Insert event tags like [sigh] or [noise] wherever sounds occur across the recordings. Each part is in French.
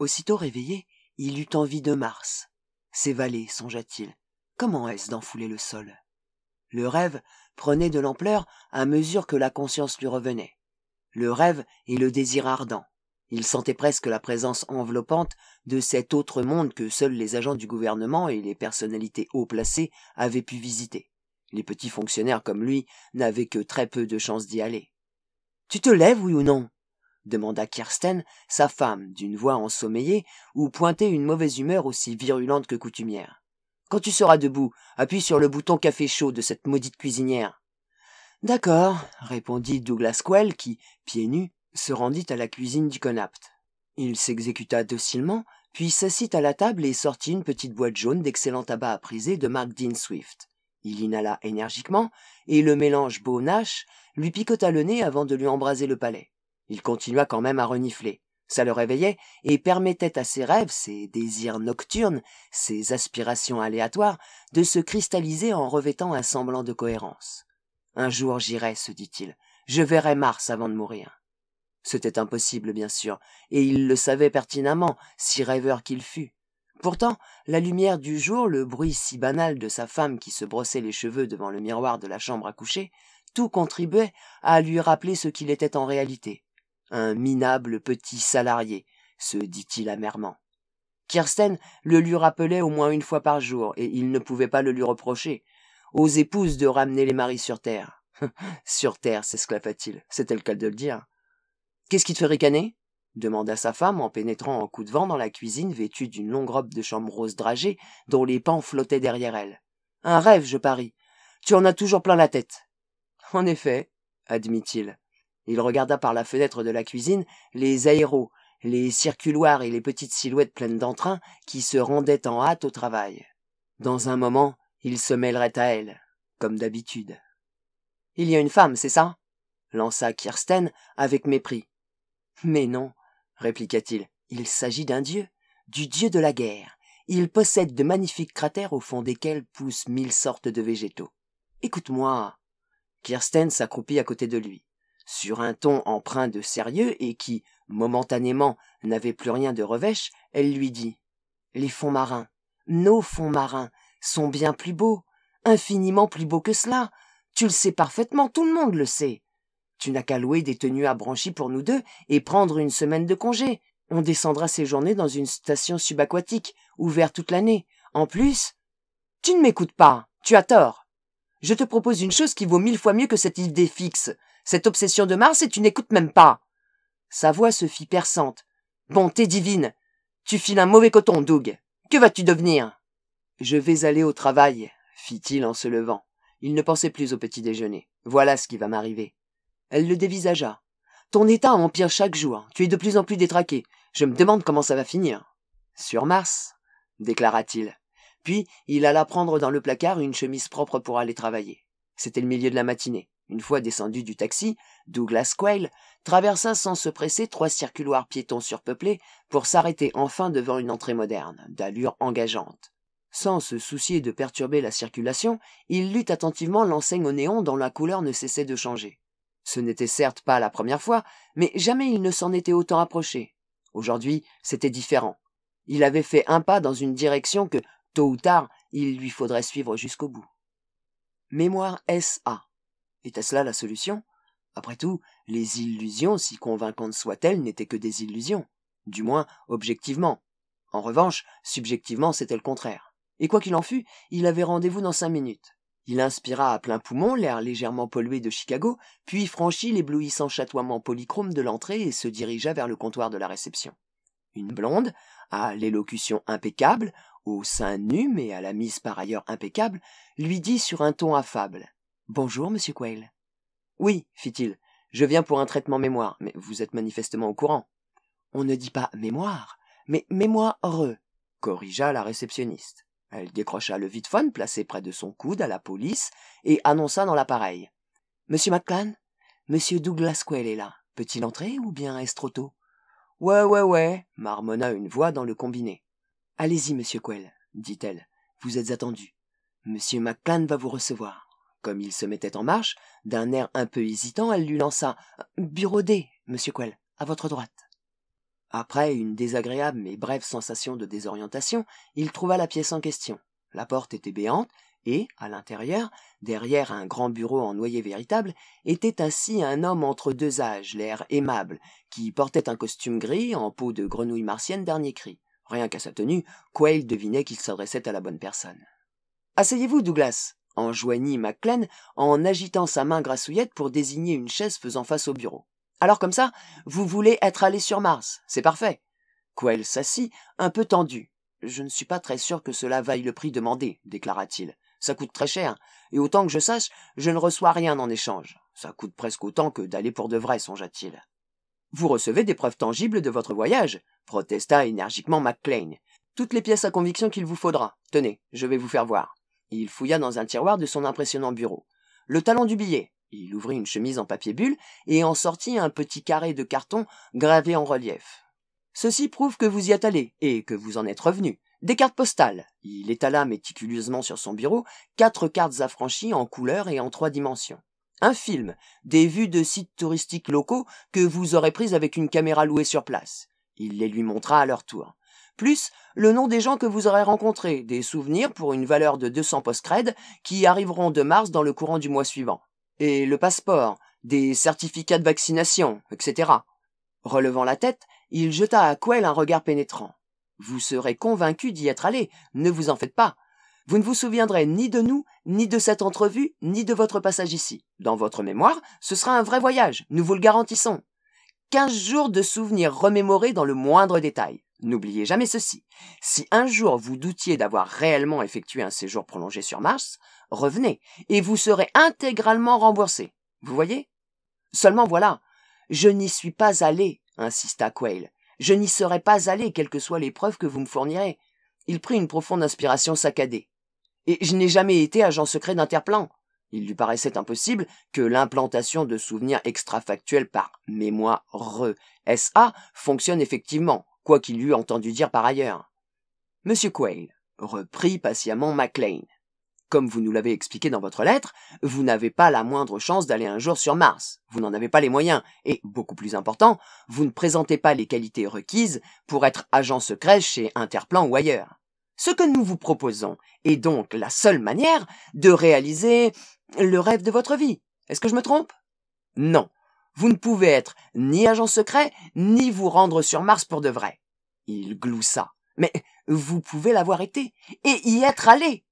aussitôt réveillé il eut envie de mars vallées, songea-t-il comment est-ce d'enfouler le sol le rêve prenait de l'ampleur à mesure que la conscience lui revenait le rêve et le désir ardent il sentait presque la présence enveloppante de cet autre monde que seuls les agents du gouvernement et les personnalités haut placées avaient pu visiter les petits fonctionnaires comme lui n'avaient que très peu de chances d'y aller tu te lèves oui ou non demanda Kirsten, sa femme, d'une voix ensommeillée, où pointait une mauvaise humeur aussi virulente que coutumière. Quand tu seras debout, appuie sur le bouton café chaud de cette maudite cuisinière. D'accord, répondit Douglas Quell qui, pieds nus, se rendit à la cuisine du connapt Il s'exécuta docilement, puis s'assit à la table et sortit une petite boîte jaune d'excellent tabac à priser de Mark Dean Swift. Il inhala énergiquement, et le mélange beau-nache lui picota le nez avant de lui embraser le palais. Il continua quand même à renifler. Ça le réveillait et permettait à ses rêves, ses désirs nocturnes, ses aspirations aléatoires, de se cristalliser en revêtant un semblant de cohérence. Un jour j'irai, se dit-il. Je verrai Mars avant de mourir. C'était impossible, bien sûr, et il le savait pertinemment, si rêveur qu'il fût. Pourtant, la lumière du jour, le bruit si banal de sa femme qui se brossait les cheveux devant le miroir de la chambre à coucher, tout contribuait à lui rappeler ce qu'il était en réalité un minable petit salarié, se dit-il amèrement. Kirsten le lui rappelait au moins une fois par jour, et il ne pouvait pas le lui reprocher. Aux épouses de ramener les maris sur terre. [laughs] sur terre, s'esclaffa-t-il, c'était le cas de le dire. Qu'est-ce qui te fait ricaner demanda sa femme en pénétrant en coup de vent dans la cuisine vêtue d'une longue robe de chambre rose dragée dont les pans flottaient derrière elle. Un rêve, je parie. Tu en as toujours plein la tête. En effet, admit-il. Il regarda par la fenêtre de la cuisine les aéros, les circuloirs et les petites silhouettes pleines d'entrain qui se rendaient en hâte au travail. Dans un moment, il se mêlerait à elle, comme d'habitude. Il y a une femme, c'est ça lança Kirsten avec mépris. Mais non, répliqua t il, il s'agit d'un dieu, du dieu de la guerre. Il possède de magnifiques cratères au fond desquels poussent mille sortes de végétaux. Écoute-moi. Kirsten s'accroupit à côté de lui sur un ton empreint de sérieux et qui, momentanément, n'avait plus rien de revêche, elle lui dit Les fonds marins, nos fonds marins, sont bien plus beaux, infiniment plus beaux que cela. Tu le sais parfaitement, tout le monde le sait. Tu n'as qu'à louer des tenues à branchies pour nous deux et prendre une semaine de congé. On descendra ces journées dans une station subaquatique, ouverte toute l'année. En plus, tu ne m'écoutes pas, tu as tort. Je te propose une chose qui vaut mille fois mieux que cette idée fixe. Cette obsession de Mars, et tu n'écoutes même pas. Sa voix se fit perçante. Bonté divine. Tu files un mauvais coton, Doug. Que vas-tu devenir? Je vais aller au travail, fit-il en se levant. Il ne pensait plus au petit déjeuner. Voilà ce qui va m'arriver. Elle le dévisagea. Ton état empire chaque jour. Tu es de plus en plus détraqué. Je me demande comment ça va finir. Sur Mars, déclara-t-il. Puis il alla prendre dans le placard une chemise propre pour aller travailler. C'était le milieu de la matinée. Une fois descendu du taxi, Douglas Quayle traversa sans se presser trois circuloirs piétons surpeuplés pour s'arrêter enfin devant une entrée moderne, d'allure engageante. Sans se soucier de perturber la circulation, il lut attentivement l'enseigne au néon dont la couleur ne cessait de changer. Ce n'était certes pas la première fois, mais jamais il ne s'en était autant approché. Aujourd'hui, c'était différent. Il avait fait un pas dans une direction que, tôt ou tard, il lui faudrait suivre jusqu'au bout. Mémoire SA était-ce là la solution après tout les illusions si convaincantes soient elles n'étaient que des illusions du moins objectivement en revanche subjectivement c'était le contraire et quoi qu'il en fût il avait rendez-vous dans cinq minutes il inspira à pleins poumons l'air légèrement pollué de chicago puis franchit l'éblouissant chatoiement polychrome de l'entrée et se dirigea vers le comptoir de la réception une blonde à l'élocution impeccable au sein nu mais à la mise par ailleurs impeccable lui dit sur un ton affable Bonjour, monsieur Quayle. Oui, fit-il, je viens pour un traitement mémoire, mais vous êtes manifestement au courant. On ne dit pas mémoire, mais mémoire heureux, corrigea la réceptionniste. Elle décrocha le vitephone placé près de son coude à la police et annonça dans l'appareil. Monsieur McClan, monsieur Douglas Quayle est là. Peut-il entrer ou bien est-ce trop tôt Ouais, ouais, ouais, marmonna une voix dans le combiné. Allez-y, monsieur Quayle, dit-elle. Vous êtes attendu. Monsieur McClan va vous recevoir comme il se mettait en marche d'un air un peu hésitant elle lui lança bureau d monsieur Quayle, à votre droite après une désagréable mais brève sensation de désorientation il trouva la pièce en question la porte était béante et à l'intérieur derrière un grand bureau en noyer véritable était assis un homme entre deux âges l'air aimable qui portait un costume gris en peau de grenouille martienne dernier cri rien qu'à sa tenue Quayle devinait qu'il s'adressait à la bonne personne asseyez-vous douglas enjoignit Maclean en agitant sa main grassouillette pour désigner une chaise faisant face au bureau. Alors comme ça, vous voulez être allé sur Mars, c'est parfait. Quel s'assit, un peu tendu. Je ne suis pas très sûr que cela vaille le prix demandé, déclara-t-il. Ça coûte très cher, et autant que je sache, je ne reçois rien en échange. Ça coûte presque autant que d'aller pour de vrai, songea-t-il. Vous recevez des preuves tangibles de votre voyage, protesta énergiquement MacLean. Toutes les pièces à conviction qu'il vous faudra. Tenez, je vais vous faire voir. Il fouilla dans un tiroir de son impressionnant bureau. Le talon du billet. Il ouvrit une chemise en papier bulle et en sortit un petit carré de carton gravé en relief. Ceci prouve que vous y êtes allé et que vous en êtes revenu. Des cartes postales. Il étala méticuleusement sur son bureau quatre cartes affranchies en couleur et en trois dimensions. Un film, des vues de sites touristiques locaux que vous aurez prises avec une caméra louée sur place. Il les lui montra à leur tour plus le nom des gens que vous aurez rencontrés, des souvenirs pour une valeur de 200 post-cred qui arriveront de mars dans le courant du mois suivant, et le passeport, des certificats de vaccination, etc. Relevant la tête, il jeta à Quell un regard pénétrant. Vous serez convaincu d'y être allé, ne vous en faites pas. Vous ne vous souviendrez ni de nous, ni de cette entrevue, ni de votre passage ici. Dans votre mémoire, ce sera un vrai voyage, nous vous le garantissons. Quinze jours de souvenirs remémorés dans le moindre détail. N'oubliez jamais ceci. Si un jour vous doutiez d'avoir réellement effectué un séjour prolongé sur Mars, revenez et vous serez intégralement remboursé. Vous voyez Seulement voilà, je n'y suis pas allé, insista Quayle. Je n'y serais pas allé, quelles que soient les preuves que vous me fournirez. Il prit une profonde inspiration saccadée. Et je n'ai jamais été agent secret d'Interplan. Il lui paraissait impossible que l'implantation de souvenirs extrafactuels par mémoire SA fonctionne effectivement quoi qu'il eût entendu dire par ailleurs. Monsieur Quayle, reprit patiemment McLean. « comme vous nous l'avez expliqué dans votre lettre, vous n'avez pas la moindre chance d'aller un jour sur Mars, vous n'en avez pas les moyens, et, beaucoup plus important, vous ne présentez pas les qualités requises pour être agent secret chez Interplan ou ailleurs. Ce que nous vous proposons est donc la seule manière de réaliser le rêve de votre vie. Est-ce que je me trompe Non, vous ne pouvez être ni agent secret, ni vous rendre sur Mars pour de vrai. Il gloussa. Mais vous pouvez l'avoir été, et y être allé.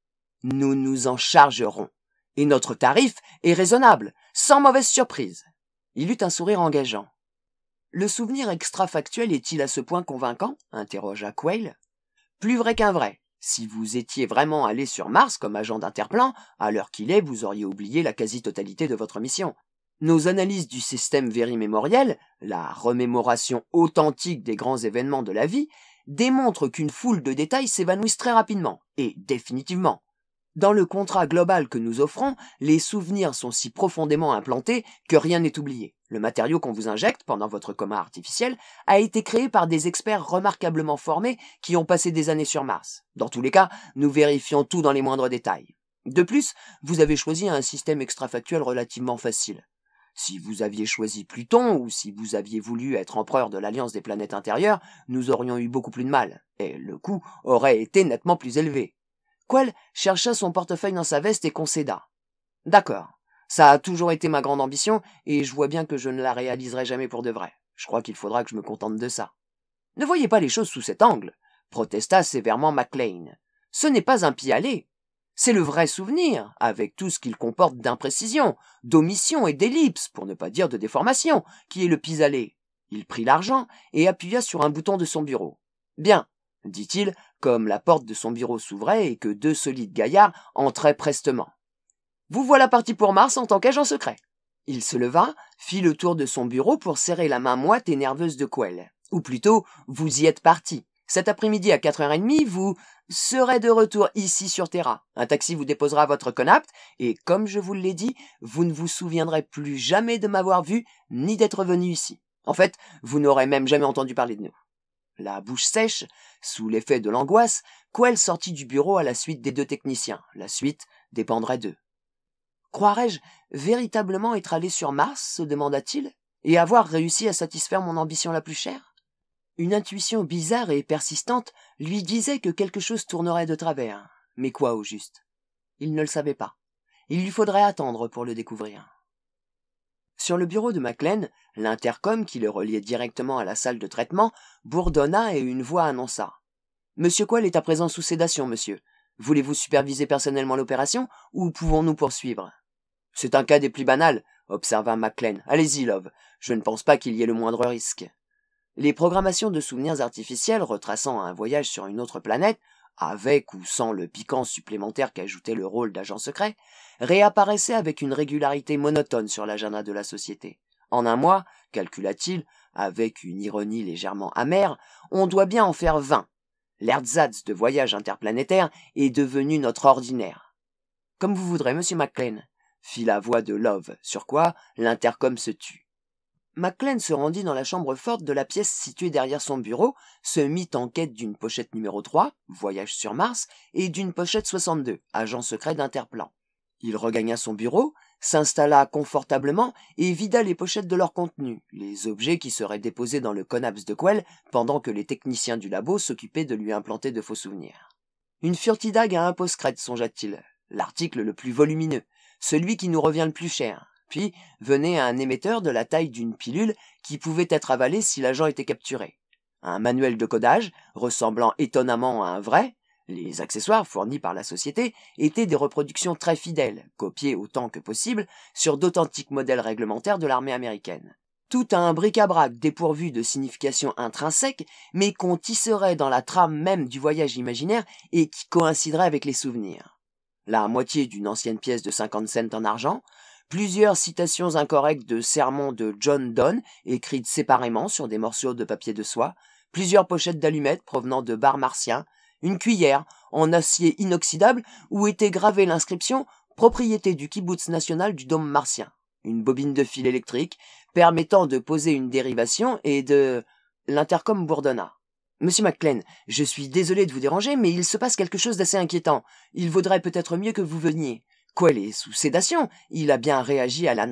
Nous nous en chargerons. Et notre tarif est raisonnable, sans mauvaise surprise. Il eut un sourire engageant. Le souvenir extrafactuel est-il à ce point convaincant interrogea Quayle. Plus vrai qu'un vrai. Si vous étiez vraiment allé sur Mars comme agent d'interplan, à l'heure qu'il est, vous auriez oublié la quasi-totalité de votre mission. Nos analyses du système vérimémoriel, la remémoration authentique des grands événements de la vie, démontrent qu'une foule de détails s'évanouissent très rapidement et définitivement. Dans le contrat global que nous offrons, les souvenirs sont si profondément implantés que rien n'est oublié. Le matériau qu'on vous injecte pendant votre coma artificiel a été créé par des experts remarquablement formés qui ont passé des années sur Mars. Dans tous les cas, nous vérifions tout dans les moindres détails. De plus, vous avez choisi un système extrafactuel relativement facile. Si vous aviez choisi Pluton, ou si vous aviez voulu être empereur de l'Alliance des planètes intérieures, nous aurions eu beaucoup plus de mal, et le coût aurait été nettement plus élevé. Quel chercha son portefeuille dans sa veste et concéda. D'accord. Ça a toujours été ma grande ambition, et je vois bien que je ne la réaliserai jamais pour de vrai. Je crois qu'il faudra que je me contente de ça. Ne voyez pas les choses sous cet angle, protesta sévèrement MacLean. Ce n'est pas un pis-aller, c'est le vrai souvenir, avec tout ce qu'il comporte d'imprécision, d'omission et d'ellipse, pour ne pas dire de déformation, qui est le pis-aller. Il prit l'argent et appuya sur un bouton de son bureau. Bien, dit-il, comme la porte de son bureau s'ouvrait et que deux solides gaillards entraient prestement. Vous voilà parti pour Mars en tant qu'agent secret. Il se leva, fit le tour de son bureau pour serrer la main moite et nerveuse de Quell. Ou plutôt, vous y êtes parti, cet après-midi à 4h30, vous serez de retour ici sur Terra. Un taxi vous déposera votre conapte, et comme je vous l'ai dit, vous ne vous souviendrez plus jamais de m'avoir vu, ni d'être venu ici. En fait, vous n'aurez même jamais entendu parler de nous. La bouche sèche, sous l'effet de l'angoisse, Quell sortit du bureau à la suite des deux techniciens. La suite dépendrait d'eux. Croirais-je véritablement être allé sur Mars se demanda-t-il, et avoir réussi à satisfaire mon ambition la plus chère une intuition bizarre et persistante lui disait que quelque chose tournerait de travers. Mais quoi au juste Il ne le savait pas. Il lui faudrait attendre pour le découvrir. Sur le bureau de Maclean, l'intercom qui le reliait directement à la salle de traitement bourdonna et une voix annonça. Monsieur Quell est à présent sous sédation, monsieur. Voulez-vous superviser personnellement l'opération ou pouvons-nous poursuivre C'est un cas des plus banals, observa Maclean. Allez-y, Love. Je ne pense pas qu'il y ait le moindre risque. Les programmations de souvenirs artificiels retraçant un voyage sur une autre planète, avec ou sans le piquant supplémentaire qu'ajoutait le rôle d'agent secret, réapparaissaient avec une régularité monotone sur l'agenda de la société. En un mois, calcula-t-il, avec une ironie légèrement amère, on doit bien en faire vingt. L'Erzatz de voyage interplanétaire est devenu notre ordinaire. Comme vous voudrez, monsieur Maclean, fit la voix de Love, sur quoi l'intercom se tut. Maclean se rendit dans la chambre forte de la pièce située derrière son bureau, se mit en quête d'une pochette numéro 3, voyage sur Mars, et d'une pochette 62, agent secret d'Interplan. Il regagna son bureau, s'installa confortablement et vida les pochettes de leur contenu, les objets qui seraient déposés dans le connaps de Quell pendant que les techniciens du labo s'occupaient de lui implanter de faux souvenirs. Une furtidague à un songea songea-t-il, l'article le plus volumineux, celui qui nous revient le plus cher. Puis venait un émetteur de la taille d'une pilule qui pouvait être avalée si l'agent était capturé. Un manuel de codage, ressemblant étonnamment à un vrai, les accessoires fournis par la société étaient des reproductions très fidèles, copiées autant que possible sur d'authentiques modèles réglementaires de l'armée américaine. Tout un bric-à-brac dépourvu de signification intrinsèque, mais qu'on tisserait dans la trame même du voyage imaginaire et qui coïnciderait avec les souvenirs la moitié d'une ancienne pièce de 50 cents en argent, plusieurs citations incorrectes de sermons de John Donne, écrites séparément sur des morceaux de papier de soie, plusieurs pochettes d'allumettes provenant de bars martiens, une cuillère en acier inoxydable où était gravée l'inscription Propriété du kibbutz national du dôme martien, une bobine de fil électrique permettant de poser une dérivation et de... L'intercom bourdonna. Monsieur MacLean, je suis désolé de vous déranger, mais il se passe quelque chose d'assez inquiétant. Il vaudrait peut-être mieux que vous veniez. Quelle est sous sédation, il a bien réagi à la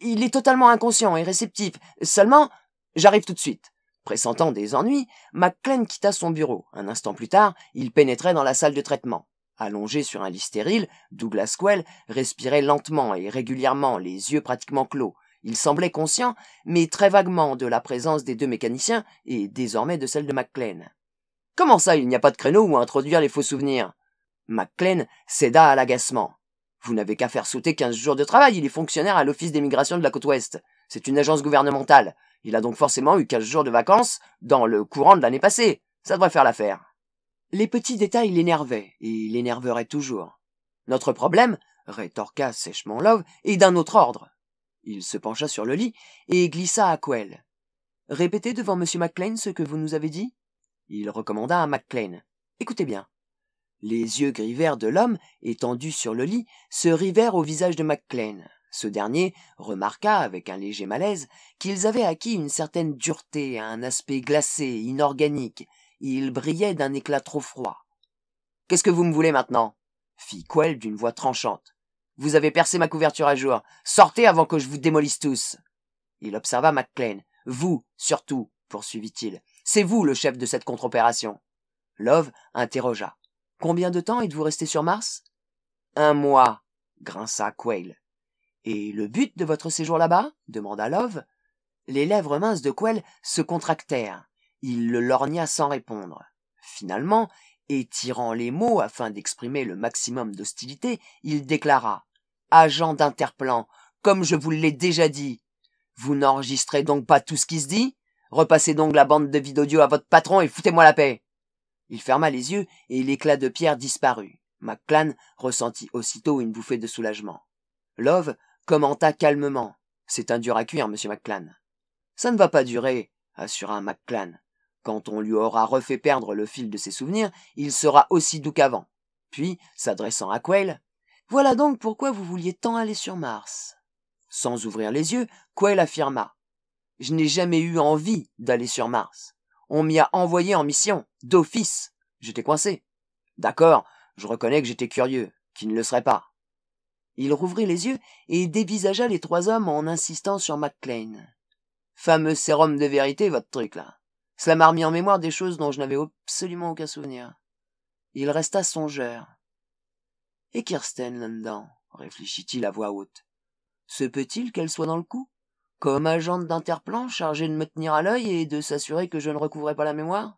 il est totalement inconscient et réceptif. Seulement, j'arrive tout de suite. Pressentant des ennuis, McClane quitta son bureau. Un instant plus tard, il pénétrait dans la salle de traitement. Allongé sur un lit stérile, Douglas Quell respirait lentement et régulièrement, les yeux pratiquement clos. Il semblait conscient, mais très vaguement, de la présence des deux mécaniciens et désormais de celle de McClane. Comment ça, il n'y a pas de créneau où introduire les faux souvenirs McLean céda à l'agacement. Vous n'avez qu'à faire sauter quinze jours de travail, il est fonctionnaire à l'Office d'émigration de la côte ouest. C'est une agence gouvernementale. Il a donc forcément eu quinze jours de vacances dans le courant de l'année passée. Ça devrait faire l'affaire. Les petits détails l'énervaient, et l'énerveraient toujours. Notre problème, rétorqua sèchement Love, est d'un autre ordre. Il se pencha sur le lit et glissa à Quell. Répétez devant M. McLean ce que vous nous avez dit. Il recommanda à McLean. Écoutez bien les yeux gris verts de l'homme, étendu sur le lit, se rivèrent au visage de Maclean. Ce dernier remarqua, avec un léger malaise, qu'ils avaient acquis une certaine dureté, un aspect glacé, inorganique. Ils brillaient d'un éclat trop froid. Qu'est-ce que vous me voulez maintenant fit Quell d'une voix tranchante. Vous avez percé ma couverture à jour. Sortez avant que je vous démolisse tous. Il observa MacLean. Vous, surtout, poursuivit-il. C'est vous le chef de cette contre-opération. Love interrogea. Combien de temps êtes-vous resté sur Mars Un mois, grinça Quayle. « Et le but de votre séjour là-bas demanda Love. Les lèvres minces de Quail se contractèrent. Il le lorgna sans répondre. Finalement, étirant les mots afin d'exprimer le maximum d'hostilité, il déclara Agent d'Interplan, comme je vous l'ai déjà dit. Vous n'enregistrez donc pas tout ce qui se dit Repassez donc la bande de vidéo à votre patron et foutez-moi la paix il ferma les yeux et l'éclat de pierre disparut. McClan ressentit aussitôt une bouffée de soulagement. Love commenta calmement. C'est un dur à cuire, monsieur McClan. Ça ne va pas durer, assura McClan. Quand on lui aura refait perdre le fil de ses souvenirs, il sera aussi doux qu'avant. Puis, s'adressant à Quayle, Voilà donc pourquoi vous vouliez tant aller sur Mars. Sans ouvrir les yeux, Quayle affirma Je n'ai jamais eu envie d'aller sur Mars. On m'y a envoyé en mission, d'office. J'étais coincé. D'accord, je reconnais que j'étais curieux, qui ne le serait pas. Il rouvrit les yeux et dévisagea les trois hommes en insistant sur McLean. Fameux sérum de vérité, votre truc là. Cela m'a remis en mémoire des choses dont je n'avais absolument aucun souvenir. Il resta songeur. Et Kirsten là-dedans, réfléchit-il à voix haute. Se peut-il qu'elle soit dans le coup comme agente d'Interplan chargée de me tenir à l'œil et de s'assurer que je ne recouvrais pas la mémoire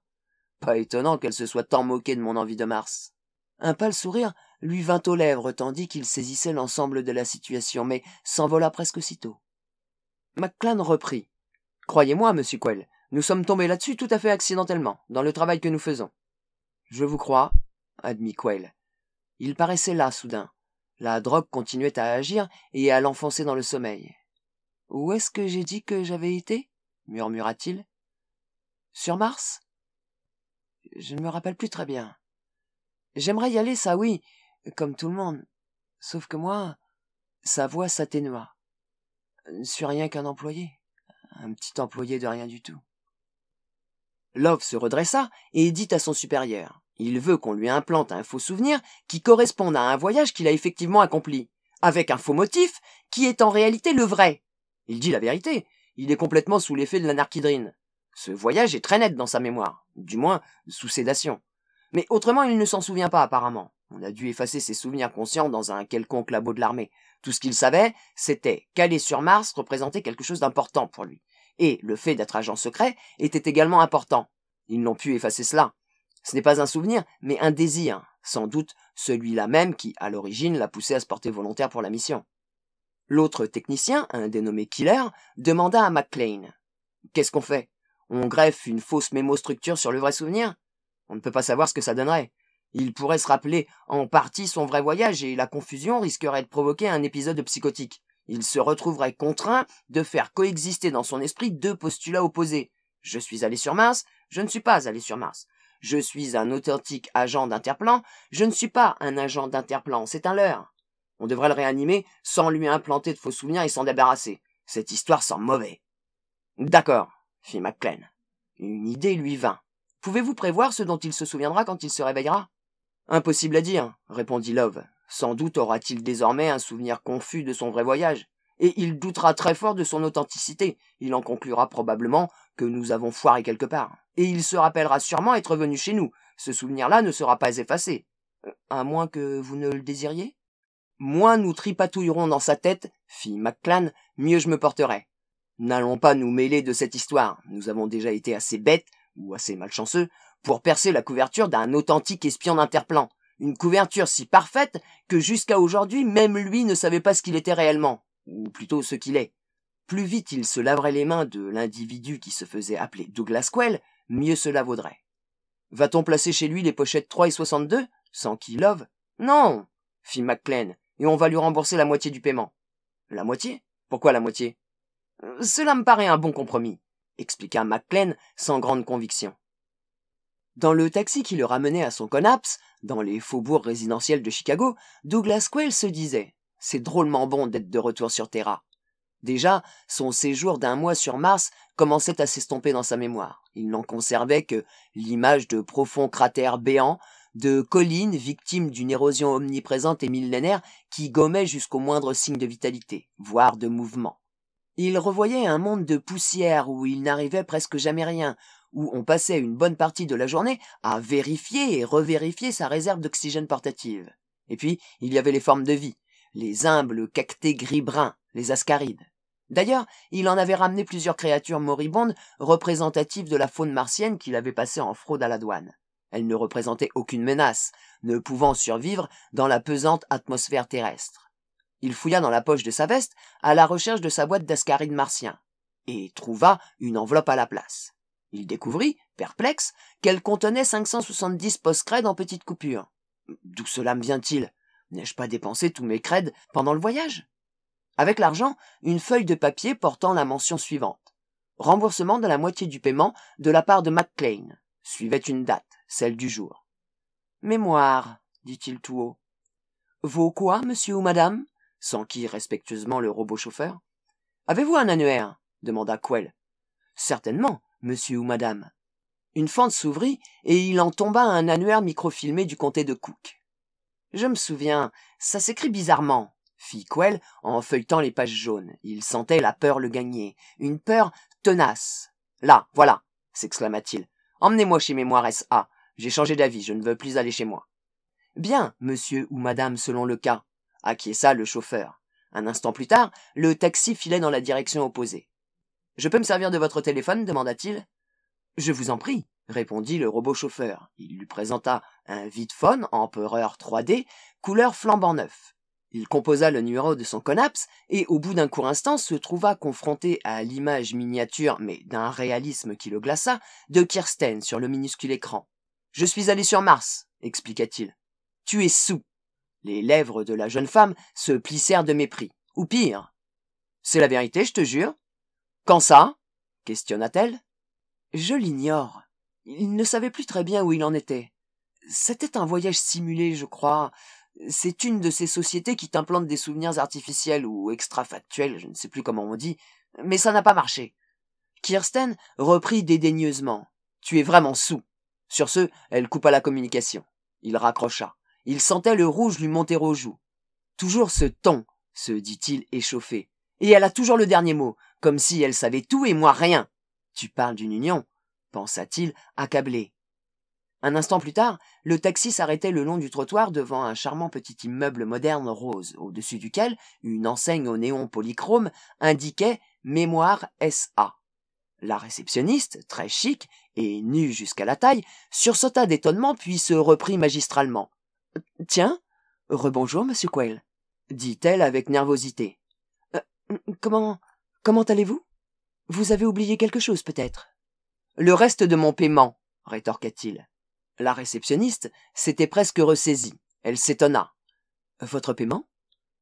Pas étonnant qu'elle se soit tant moquée de mon envie de Mars. Un pâle sourire lui vint aux lèvres tandis qu'il saisissait l'ensemble de la situation, mais s'envola presque aussitôt. McClan reprit. Croyez-moi, monsieur Quayle, nous sommes tombés là-dessus tout à fait accidentellement, dans le travail que nous faisons. Je vous crois, admit Quayle. Il paraissait là, soudain. La drogue continuait à agir et à l'enfoncer dans le sommeil. Où est-ce que j'ai dit que j'avais été murmura-t-il. Sur Mars Je ne me rappelle plus très bien. J'aimerais y aller, ça oui, comme tout le monde. Sauf que moi, sa voix s'atténua. Je ne suis rien qu'un employé, un petit employé de rien du tout. Love se redressa et dit à son supérieur. Il veut qu'on lui implante un faux souvenir qui corresponde à un voyage qu'il a effectivement accompli, avec un faux motif qui est en réalité le vrai. Il dit la vérité, il est complètement sous l'effet de l'anarchidrine. Ce voyage est très net dans sa mémoire, du moins sous sédation. Mais autrement, il ne s'en souvient pas apparemment. On a dû effacer ses souvenirs conscients dans un quelconque labo de l'armée. Tout ce qu'il savait, c'était qu'aller sur Mars représentait quelque chose d'important pour lui. Et le fait d'être agent secret était également important. Ils n'ont pu effacer cela. Ce n'est pas un souvenir, mais un désir, sans doute celui-là même qui, à l'origine, l'a poussé à se porter volontaire pour la mission. L'autre technicien, un dénommé Killer, demanda à McLean. Qu'est-ce qu'on fait On greffe une fausse mémostructure sur le vrai souvenir On ne peut pas savoir ce que ça donnerait. Il pourrait se rappeler en partie son vrai voyage et la confusion risquerait de provoquer un épisode psychotique. Il se retrouverait contraint de faire coexister dans son esprit deux postulats opposés. Je suis allé sur Mars, je ne suis pas allé sur Mars. Je suis un authentique agent d'interplan, je ne suis pas un agent d'interplan, c'est un leurre. On devrait le réanimer sans lui implanter de faux souvenirs et s'en débarrasser. Cette histoire sent mauvais. D'accord, fit Maclean. Une idée lui vint. Pouvez-vous prévoir ce dont il se souviendra quand il se réveillera Impossible à dire, répondit Love. Sans doute aura-t-il désormais un souvenir confus de son vrai voyage, et il doutera très fort de son authenticité. Il en conclura probablement que nous avons foiré quelque part. Et il se rappellera sûrement être venu chez nous. Ce souvenir-là ne sera pas effacé. Euh, à moins que vous ne le désiriez Moins nous tripatouillerons dans sa tête, fit MacLan, mieux je me porterai. N'allons pas nous mêler de cette histoire, nous avons déjà été assez bêtes, ou assez malchanceux, pour percer la couverture d'un authentique espion d'interplan. Une couverture si parfaite que jusqu'à aujourd'hui même lui ne savait pas ce qu'il était réellement, ou plutôt ce qu'il est. Plus vite il se laverait les mains de l'individu qui se faisait appeler Douglas Quell, mieux cela vaudrait. Va-t-on placer chez lui les pochettes 3 et 62, sans qu'il love Non, fit MacLean, et on va lui rembourser la moitié du paiement. La moitié Pourquoi la moitié euh, Cela me paraît un bon compromis, expliqua MacLean, sans grande conviction. Dans le taxi qui le ramenait à son Connaps, dans les faubourgs résidentiels de Chicago, Douglas Quell se disait C'est drôlement bon d'être de retour sur Terra. Déjà, son séjour d'un mois sur Mars commençait à s'estomper dans sa mémoire. Il n'en conservait que l'image de profonds cratères béants, de collines victimes d'une érosion omniprésente et millénaire qui gommait jusqu'au moindre signe de vitalité, voire de mouvement. Il revoyait un monde de poussière où il n'arrivait presque jamais rien, où on passait une bonne partie de la journée à vérifier et revérifier sa réserve d'oxygène portative. Et puis, il y avait les formes de vie, les humbles cactés gris bruns les ascarides. D'ailleurs, il en avait ramené plusieurs créatures moribondes représentatives de la faune martienne qu'il avait passée en fraude à la douane. Elle ne représentait aucune menace, ne pouvant survivre dans la pesante atmosphère terrestre. Il fouilla dans la poche de sa veste à la recherche de sa boîte d'ascarine martien, et trouva une enveloppe à la place. Il découvrit, perplexe, qu'elle contenait 570 post-creds en petites coupures. D'où cela me vient-il N'ai-je pas dépensé tous mes creds pendant le voyage Avec l'argent, une feuille de papier portant la mention suivante. Remboursement de la moitié du paiement de la part de suivait une date celle du jour mémoire dit-il tout haut Vaut quoi monsieur ou madame s'enquit respectueusement le robot chauffeur avez-vous un annuaire demanda Quell. « certainement monsieur ou madame une fente s'ouvrit et il en tomba un annuaire microfilmé du comté de cook je me souviens ça s'écrit bizarrement fit Quell en feuilletant les pages jaunes. Il sentait la peur le gagner, une peur tenace. Là, voilà, s'exclama-t-il. Emmenez-moi chez Mémoire A. Ah, j'ai changé d'avis, je ne veux plus aller chez moi. Bien, monsieur ou madame, selon le cas, acquiesça le chauffeur. Un instant plus tard, le taxi filait dans la direction opposée. Je peux me servir de votre téléphone demanda-t-il. Je vous en prie, répondit le robot chauffeur. Il lui présenta un videphone empereur 3D, couleur flambant neuf. Il composa le numéro de son connaps et au bout d'un court instant se trouva confronté à l'image miniature, mais d'un réalisme qui le glaça, de Kirsten sur le minuscule écran. Je suis allé sur Mars, expliqua-t-il. Tu es sous. Les lèvres de la jeune femme se plissèrent de mépris, ou pire. C'est la vérité, je te jure. Quand ça questionna-t-elle. Je l'ignore. Il ne savait plus très bien où il en était. C'était un voyage simulé, je crois c'est une de ces sociétés qui t'implantent des souvenirs artificiels ou extrafactuels, je ne sais plus comment on dit, mais ça n'a pas marché. Kirsten reprit dédaigneusement. Tu es vraiment sous. Sur ce, elle coupa la communication. Il raccrocha. Il sentait le rouge lui monter aux joues. Toujours ce ton, se dit-il échauffé. Et elle a toujours le dernier mot, comme si elle savait tout et moi rien. Tu parles d'une union, pensa-t-il, accablé. Un instant plus tard, le taxi s'arrêtait le long du trottoir devant un charmant petit immeuble moderne rose, au-dessus duquel une enseigne au néon polychrome indiquait Mémoire SA. La réceptionniste, très chic et nue jusqu'à la taille, sursauta d'étonnement puis se reprit magistralement. Tiens, rebonjour, monsieur Quayle, dit-elle avec nervosité. Euh, comment, comment allez-vous Vous avez oublié quelque chose peut-être Le reste de mon paiement, rétorqua-t-il. La réceptionniste s'était presque ressaisie. Elle s'étonna. Votre paiement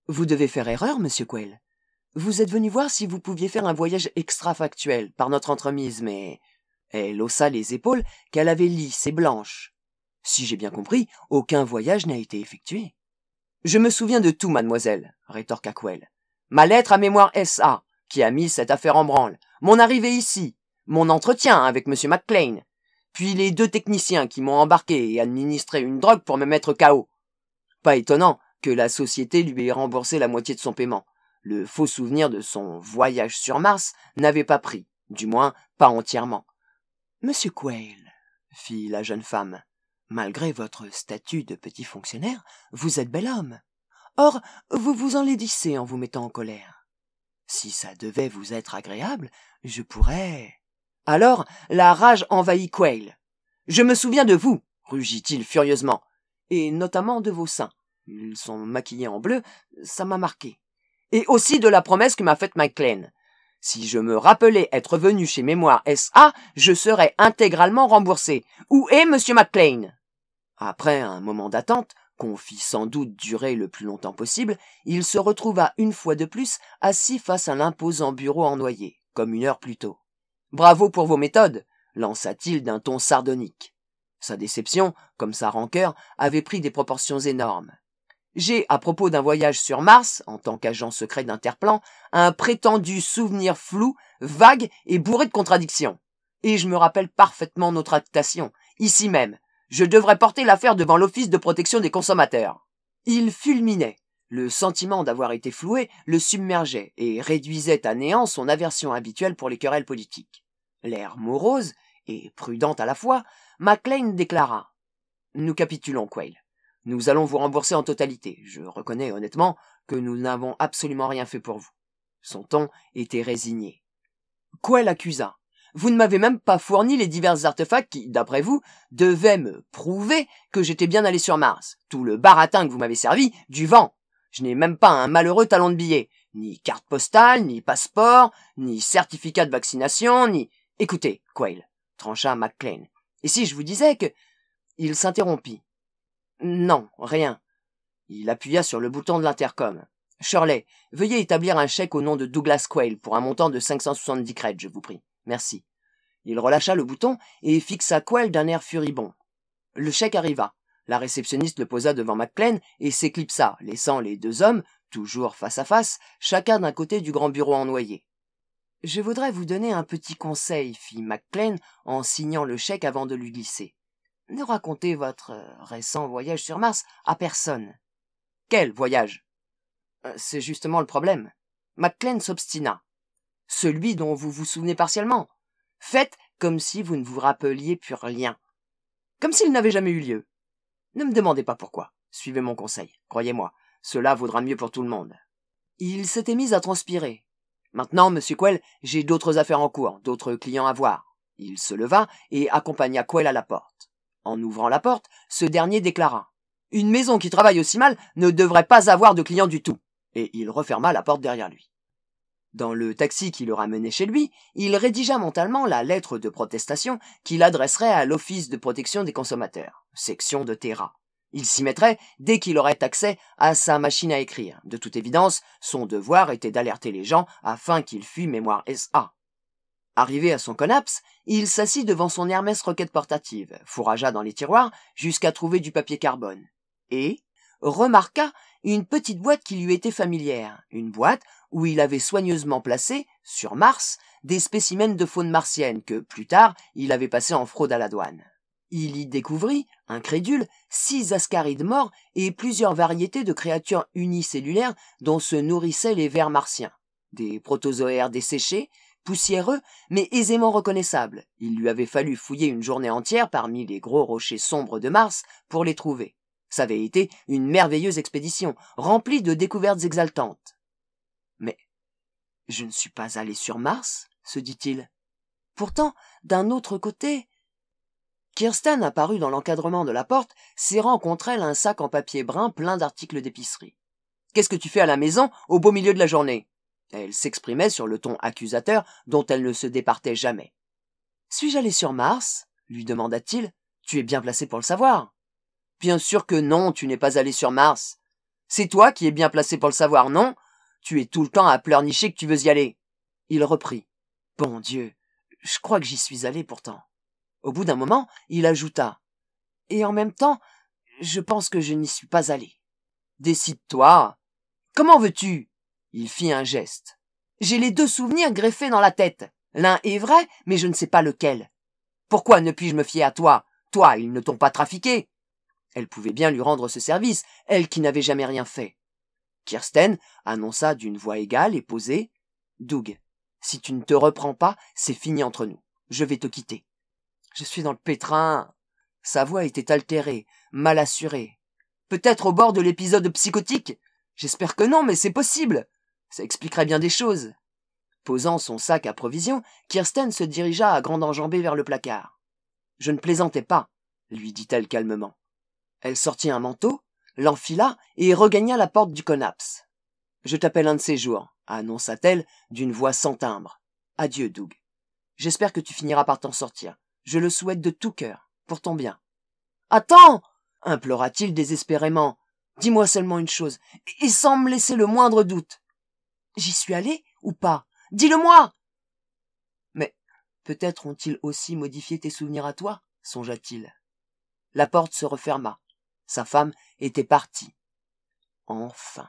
Vous devez faire erreur, monsieur Quayle. Vous êtes venu voir si vous pouviez faire un voyage extrafactuel par notre entremise, mais. Elle haussa les épaules qu'elle avait lisses et blanches. Si j'ai bien compris, aucun voyage n'a été effectué. Je me souviens de tout, mademoiselle, rétorqua Quell. Ma lettre à mémoire SA, qui a mis cette affaire en branle, mon arrivée ici, mon entretien avec monsieur McLean, puis les deux techniciens qui m'ont embarqué et administré une drogue pour me mettre KO. Pas étonnant que la société lui ait remboursé la moitié de son paiement. Le faux souvenir de son voyage sur Mars n'avait pas pris, du moins pas entièrement. Monsieur Quayle, fit la jeune femme, malgré votre statut de petit fonctionnaire, vous êtes bel homme. Or, vous vous enlaidissez en vous mettant en colère. Si ça devait vous être agréable, je pourrais. Alors, la rage envahit Quayle. « Je me souviens de vous, rugit-il furieusement, et notamment de vos seins. Ils sont maquillés en bleu, ça m'a marqué. Et aussi de la promesse que m'a faite McLean. Si je me rappelais être venu chez Mémoire SA, je serais intégralement remboursé. Où est monsieur McLean? Après un moment d'attente, qu'on fit sans doute durer le plus longtemps possible, il se retrouva une fois de plus assis face à l'imposant bureau en noyer, comme une heure plus tôt. Bravo pour vos méthodes, lança-t-il d'un ton sardonique. Sa déception, comme sa rancœur, avait pris des proportions énormes. J'ai, à propos d'un voyage sur Mars, en tant qu'agent secret d'Interplan, un prétendu souvenir flou, vague et bourré de contradictions. Et je me rappelle parfaitement notre adaptation. ici même. Je devrais porter l'affaire devant l'Office de protection des consommateurs. Il fulminait. Le sentiment d'avoir été floué le submergeait et réduisait à néant son aversion habituelle pour les querelles politiques. L'air morose et prudente à la fois, McLean déclara Nous capitulons, Quayle. Nous allons vous rembourser en totalité. Je reconnais honnêtement que nous n'avons absolument rien fait pour vous. Son ton était résigné. Quayle accusa vous ne m'avez même pas fourni les divers artefacts qui, d'après vous, devaient me prouver que j'étais bien allé sur Mars. Tout le baratin que vous m'avez servi, du vent. Je n'ai même pas un malheureux talon de billet, ni carte postale, ni passeport, ni certificat de vaccination, ni Écoutez, Quayle, trancha MacLean. Et si je vous disais que. Il s'interrompit. Non, rien. Il appuya sur le bouton de l'intercom. Shirley, veuillez établir un chèque au nom de Douglas Quayle pour un montant de 570 crêtes, je vous prie. Merci. Il relâcha le bouton et fixa Quayle d'un air furibond. Le chèque arriva. La réceptionniste le posa devant MacLean et s'éclipsa, laissant les deux hommes, toujours face à face, chacun d'un côté du grand bureau noyer. Je voudrais vous donner un petit conseil, fit MacLean en signant le chèque avant de lui glisser. Ne racontez votre euh, récent voyage sur Mars à personne. Quel voyage euh, C'est justement le problème. MacLean s'obstina. Celui dont vous vous souvenez partiellement. Faites comme si vous ne vous rappeliez plus rien. Comme s'il n'avait jamais eu lieu. Ne me demandez pas pourquoi. Suivez mon conseil, croyez-moi. Cela vaudra mieux pour tout le monde. Il s'était mis à transpirer. Maintenant, monsieur Quell, j'ai d'autres affaires en cours, d'autres clients à voir. Il se leva et accompagna Quell à la porte. En ouvrant la porte, ce dernier déclara Une maison qui travaille aussi mal ne devrait pas avoir de clients du tout. Et il referma la porte derrière lui. Dans le taxi qui le ramenait chez lui, il rédigea mentalement la lettre de protestation qu'il adresserait à l'Office de protection des consommateurs, section de Terra. Il s'y mettrait dès qu'il aurait accès à sa machine à écrire. De toute évidence, son devoir était d'alerter les gens afin qu'il fût mémoire SA. Arrivé à son conaps, il s'assit devant son Hermès roquette portative, fourragea dans les tiroirs jusqu'à trouver du papier carbone. Et remarqua une petite boîte qui lui était familière, une boîte où il avait soigneusement placé, sur Mars, des spécimens de faune martienne que, plus tard, il avait passé en fraude à la douane. Il y découvrit, incrédule, six ascarides morts et plusieurs variétés de créatures unicellulaires dont se nourrissaient les vers martiens. Des protozoaires desséchés, poussiéreux, mais aisément reconnaissables. Il lui avait fallu fouiller une journée entière parmi les gros rochers sombres de Mars pour les trouver. Ça avait été une merveilleuse expédition, remplie de découvertes exaltantes. Mais je ne suis pas allé sur Mars, se dit-il. Pourtant, d'un autre côté, Kirsten apparut dans l'encadrement de la porte, serrant contre elle un sac en papier brun plein d'articles d'épicerie. Qu'est-ce que tu fais à la maison au beau milieu de la journée Elle s'exprimait sur le ton accusateur dont elle ne se départait jamais. Suis-je allée sur Mars lui demanda-t-il. Tu es bien placé pour le savoir. Bien sûr que non, tu n'es pas allé sur Mars. C'est toi qui es bien placé pour le savoir, non Tu es tout le temps à pleurnicher que tu veux y aller. Il reprit. Bon Dieu, je crois que j'y suis allé pourtant. Au bout d'un moment, il ajouta Et en même temps, je pense que je n'y suis pas allé. Décide-toi. Comment veux-tu Il fit un geste. J'ai les deux souvenirs greffés dans la tête. L'un est vrai, mais je ne sais pas lequel. Pourquoi ne puis-je me fier à toi Toi, ils ne t'ont pas trafiqué. Elle pouvait bien lui rendre ce service, elle qui n'avait jamais rien fait. Kirsten annonça d'une voix égale et posée Doug, si tu ne te reprends pas, c'est fini entre nous. Je vais te quitter. Je suis dans le pétrin. Sa voix était altérée, mal assurée. Peut-être au bord de l'épisode psychotique J'espère que non, mais c'est possible. Ça expliquerait bien des choses. Posant son sac à provisions, Kirsten se dirigea à grande enjambée vers le placard. Je ne plaisantais pas, lui dit-elle calmement. Elle sortit un manteau, l'enfila et regagna la porte du connaps. Je t'appelle un de ces jours, annonça-t-elle d'une voix sans timbre. Adieu, Doug. J'espère que tu finiras par t'en sortir. Je le souhaite de tout cœur, pour ton bien. Attends implora-t-il désespérément. Dis-moi seulement une chose, et sans me laisser le moindre doute. J'y suis allé ou pas Dis-le-moi Mais peut-être ont-ils aussi modifié tes souvenirs à toi songea-t-il. La porte se referma. Sa femme était partie. Enfin.